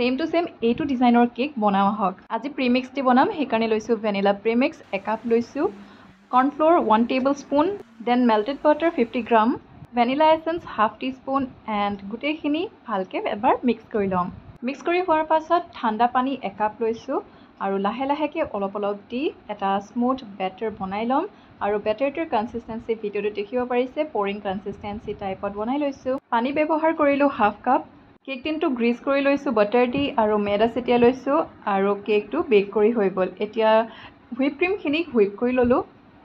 same to same এইটো ডিজাইনৰ cake বনাওঁ আহক আজি প্ৰিমিক্স দি বনাম সেইকাৰণে লৈছোঁ ভেনিলা প্ৰিমিক্স একাপ লৈছোঁ cornflour one tablespoon then melted butter fifty gram vanilla essence half teaspoon and গোটেইখিনি ভালকৈ এবাৰ মিক্স কৰি ল'ম মিক্স কৰি হোৱাৰ পাছত ঠাণ্ডা পানী একাপ লৈছোঁ আৰু লাহে লাহেকৈ অলপ অলপ দি এটা স্মুথ বেটাৰ বনাই ল'ম আৰু বেটাৰটোৰ কনচিষ্টেঞ্চি ভিডিঅ'টো দেখিব পাৰিছে পৰিং কনচিষ্টেঞ্চি টাইপত বনাই লৈছোঁ পানী ব্যৱহাৰ কৰিলোঁ হাফ কাপ কেক টিনটো গ্ৰিজ কৰি লৈছোঁ বাটাৰ দি আৰু মেদা ছটিয়া লৈছোঁ আৰু কেকটো বেক কৰি হৈ গ'ল এতিয়া হুইপ ক্ৰীমখিনি হুইপ কৰি ললোঁ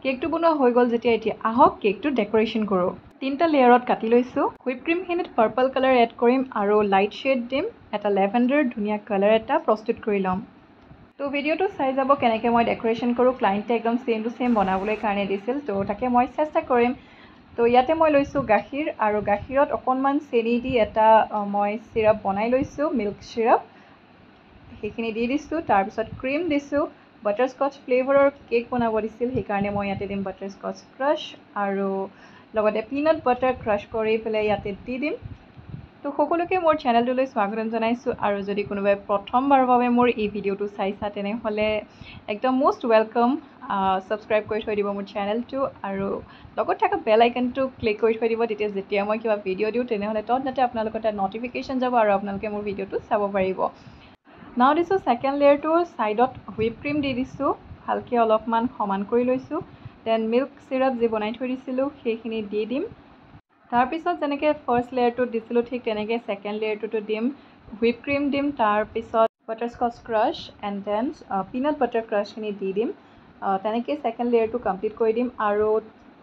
কেকটো বনোৱা হৈ গ'ল যেতিয়া এতিয়া আহক কেকটো ডেকৰেশ্যন কৰোঁ তিনিটা লেয়াৰত কাটি লৈছোঁ হুইপ ক্ৰীমখিনিত পাৰ্পল কালাৰ এড কৰিম আৰু লাইট শ্বেড দিম এটা লেভেণ্ডাৰ ধুনীয়া কালাৰ এটা প্ৰস্তুত কৰি ল'ম তো ভিডিঅ'টো চাই যাব কেনেকৈ মই ডেকৰেশ্যন কৰোঁ ক্লাইণ্টে একদম চেম টু চেম বনাবলৈ কাৰণে দিছিল তো তাকে মই চেষ্টা কৰিম তো ইয়াতে মই লৈছোঁ গাখীৰ আৰু গাখীৰত অকণমান চেনি দি এটা মই চিৰাপ বনাই লৈছোঁ মিল্ক চিৰাপ সেইখিনি দি দিছোঁ তাৰপিছত ক্ৰীম দিছোঁ বাটাৰস্কচ ফ্লেভাৰৰ কেক বনাব দিছিল সেইকাৰণে মই ইয়াতে দিম বাটাৰস্কচ ক্ৰাছ আৰু লগতে পিনাট বাটাৰ ক্ৰাছ কৰি পেলাই ইয়াতে দি দিম তো সকলোকে মোৰ চেনেলটোলৈ স্বাগতম জনাইছোঁ আৰু যদি কোনোবাই প্ৰথমবাৰৰ বাবে মোৰ এই ভিডিঅ'টো চাইছা তেনেহ'লে একদম মষ্ট ৱেলকাম ছাবস্ক্ৰাইব কৰি থৈ দিব মোৰ চেনেলটো আৰু লগত থকা বেল আইকনটো ক্লিক কৰি থৈ দিব তেতিয়া যেতিয়া মই কিবা ভিডিঅ' দিওঁ তেনেহ'লে তৎনাতে আপোনালোকৰ তাত ন'টিফিকেশ্যন যাব আৰু আপোনালোকে মোৰ ভিডিঅ'টো চাব পাৰিব নাও দিছোঁ ছেকেণ্ড লেয়াৰটো ছাইডত হুইপ ক্ৰীম দি দিছোঁ ভালকৈ অলপমান সমান কৰি লৈছোঁ দেন মিল্ক চিৰাপ যি বনাই থৈ দিছিলোঁ সেইখিনি দি দিম তাৰপিছত যেনেকৈ ফাৰ্ষ্ট লেয়াৰটোত দিছিলোঁ ঠিক তেনেকৈ ছেকেণ্ড লেয়াৰটোতো দিম হুইপ ক্ৰীম দিম তাৰপিছত butterscotch crush and then peanut butter ক্ৰাছখিনি দি দিম তেনেকৈ ছেকেণ্ড লেয়াৰটো কমপ্লিট কৰি দিম আৰু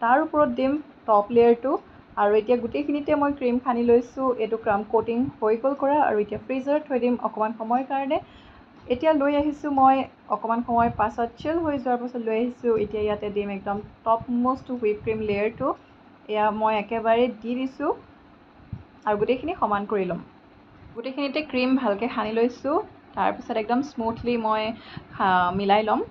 তাৰ ওপৰত দিম টপ লেয়াৰটো আৰু এতিয়া গোটেইখিনিতে মই ক্ৰীম খান্দি লৈছোঁ এইটো ক্ৰাম কোটিং হৈ গ'ল কৰা আৰু এতিয়া ফ্ৰিজাৰত থৈ দিম অকণমান সময়ৰ কাৰণে এতিয়া লৈ আহিছোঁ মই অকণমান সময় পাছত চিল হৈ যোৱাৰ পাছত লৈ আহিছোঁ এতিয়া ইয়াতে দিম একদম টপ মষ্ট হুইপ ক্ৰীম লেয়াৰটো এয়া মই একেবাৰে দি দিছোঁ আৰু গোটেইখিনি সমান কৰি ল'ম গোটেইখিনিতে ক্ৰীম ভালকৈ সানি লৈছোঁ তাৰপিছত একদম স্মুথলি মই মিলাই ল'ম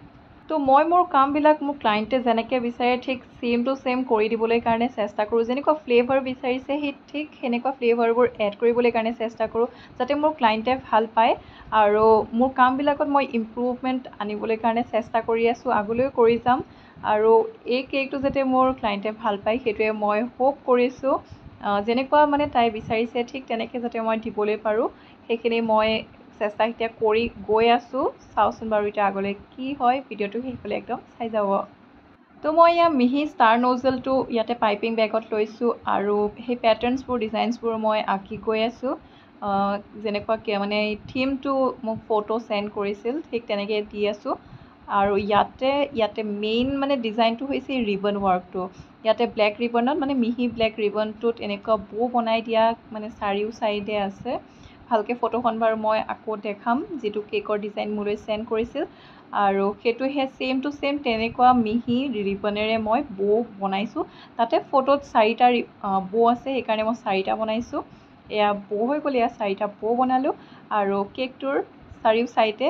তো মই মোৰ কামবিলাক মোৰ ক্লায়েণ্টে যেনেকৈ বিচাৰে ঠিক চেম টু চেম কৰি দিবলৈ কাৰণে চেষ্টা কৰোঁ যেনেকুৱা ফ্লেভাৰ বিচাৰিছে সেই ঠিক সেনেকুৱা ফ্লেভাৰবোৰ এড কৰিবলৈ কাৰণে চেষ্টা কৰোঁ যাতে মোৰ ক্লায়েণ্টে ভাল পায় আৰু মোৰ কামবিলাকত মই ইম্প্ৰুভমেণ্ট আনিবলৈ কাৰণে চেষ্টা কৰি আছোঁ আগলৈও কৰি যাম আৰু এই কেকটো যাতে মোৰ ক্লাইণ্টে ভাল পায় সেইটোৱে মই হোপ কৰিছোঁ যেনেকুৱা মানে তাই বিচাৰিছে ঠিক তেনেকৈ যাতে মই দিবলৈ পাৰোঁ সেইখিনি মই চেষ্টা এতিয়া কৰি গৈ আছোঁ চাওঁচোন বাৰু এতিয়া আগলৈ কি হয় ভিডিঅ'টো শেষলৈ একদম চাই যাব তো মই ইয়াৰ মিহি ষ্টাৰ নজেলটো ইয়াতে পাইপিং বেগত লৈছোঁ আৰু সেই পেটাৰ্ণছবোৰ ডিজাইনছবোৰ মই আঁকি গৈ আছোঁ যেনেকুৱাকৈ মানে থিমটো মোক ফটো চেণ্ড কৰিছিল ঠিক তেনেকৈ দি আছোঁ আৰু ইয়াতে ইয়াতে মেইন মানে ডিজাইনটো হৈছে ৰিবন ৱৰ্কটো ইয়াতে ব্লেক ৰিবনত মানে মিহি ব্লেক ৰিবনটোত এনেকুৱা ব' বনাই দিয়া মানে চাৰিও চাইডে আছে ভালকৈ ফটোখন বাৰু মই আকৌ দেখাম যিটো কেকৰ ডিজাইন মোলৈ চেণ্ড কৰিছিল আৰু সেইটোহে সেই টু ছেম তেনেকুৱা মিহি ৰিবনেৰে মই বৌ বনাইছোঁ তাতে ফটোত চাৰিটা ব' আছে সেইকাৰণে মই চাৰিটা বনাইছোঁ এয়া ব' হৈ গ'ল এয়া চাৰিটা ব' বনালোঁ আৰু কেকটোৰ চাৰিও চাইডে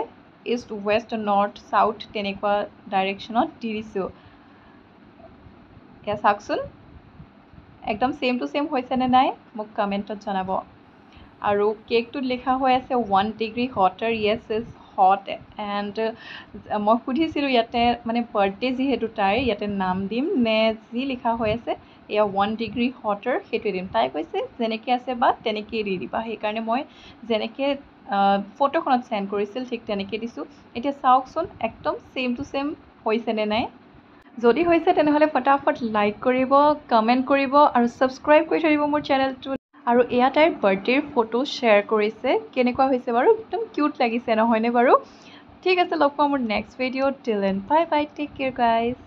ইষ্ট ৱেষ্ট নৰ্থ চাউথ তেনেকুৱা ডাইৰেকশ্যনত দি দিছোঁ এতিয়া চাওকচোন একদম ছেম টু ছেম হৈছেনে নাই মোক কমেণ্টত জনাব আৰু কেকটোত লিখা হৈ আছে one degree hotter yes is hot and মই সুধিছিলোঁ ইয়াতে মানে বাৰ্থডে যিহেতু তাইৰ ইয়াতে নাম দিম নে যি লিখা হৈ আছে এয়া ওৱান ডিগ্ৰী হটাৰ সেইটোৱে দিম তাই কৈছে যেনেকৈ আছে বা তেনেকৈয়ে দি দিবা সেইকাৰণে মই যেনেকৈ ফটোখনত চেণ্ড কৰিছিল ঠিক তেনেকৈ দিছোঁ এতিয়া চাওকচোন একদম ছেম টু ছেম হৈছেনে নাই যদি হৈছে তেনেহ'লে ফটাফট লাইক কৰিব কমেণ্ট কৰিব আৰু ছাবস্ক্ৰাইব কৰি থাকিব মোৰ চেনেলটো আৰু এয়া তাইৰ বাৰ্থডেৰ ফটো শ্বেয়াৰ কৰিছে কেনেকুৱা হৈছে বাৰু একদম কিউট লাগিছে নহয়নে বাৰু ঠিক আছে লগ পাম মোৰ নেক্সট ভিডিঅ' টিল এণ্ড bye bye take care guys